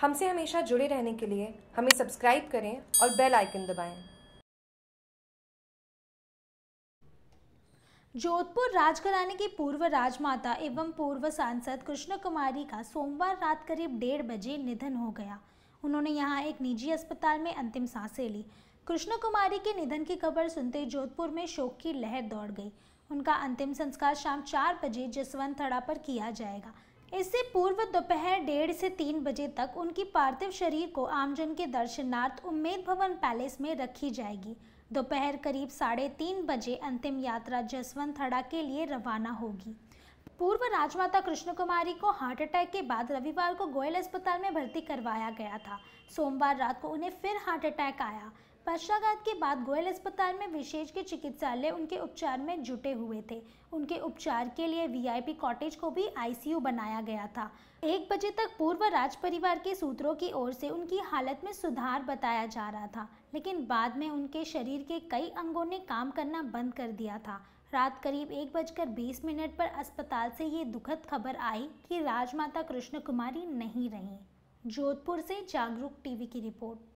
हमसे हमेशा जुड़े रहने के लिए हमें सब्सक्राइब करें और बेल आइकन दबाएं। जोधपुर राजघराने की पूर्व राजमाता एवं पूर्व सांसद कृष्ण कुमारी का सोमवार रात करीब डेढ़ बजे निधन हो गया उन्होंने यहां एक निजी अस्पताल में अंतिम सांसें ली कृष्ण कुमारी के निधन की खबर सुनते जोधपुर में शोक की लहर दौड़ गई उनका अंतिम संस्कार शाम चार बजे जसवंत थड़ा पर किया जाएगा इससे पूर्व दोपहर डेढ़ से तीन बजे तक उनकी पार्थिव शरीर को आमजन के दर्शनार्थ उम्मेद भवन पैलेस में रखी जाएगी दोपहर करीब साढ़े तीन बजे अंतिम यात्रा जसवंत थड़ा के लिए रवाना होगी पूर्व राजमाता कृष्ण कुमारी को हार्ट अटैक के बाद रविवार को गोयल अस्पताल में भर्ती करवाया गया था सोमवार रात को उन्हें फिर हार्ट अटैक आया पश्चाघात के बाद गोयल अस्पताल में विशेष के चिकित्सालय उनके उपचार में जुटे हुए थे उनके उपचार के लिए वीआईपी कॉटेज को भी आईसीयू बनाया गया था एक बजे तक पूर्व राज परिवार के सूत्रों की ओर से उनकी हालत में सुधार बताया जा रहा था लेकिन बाद में उनके शरीर के कई अंगों ने काम करना बंद कर दिया था रात करीब एक बजकर बीस मिनट पर अस्पताल से ये दुखद खबर आई कि राजमाता कृष्ण कुमारी नहीं रहीं जोधपुर से जागरूक टीवी की रिपोर्ट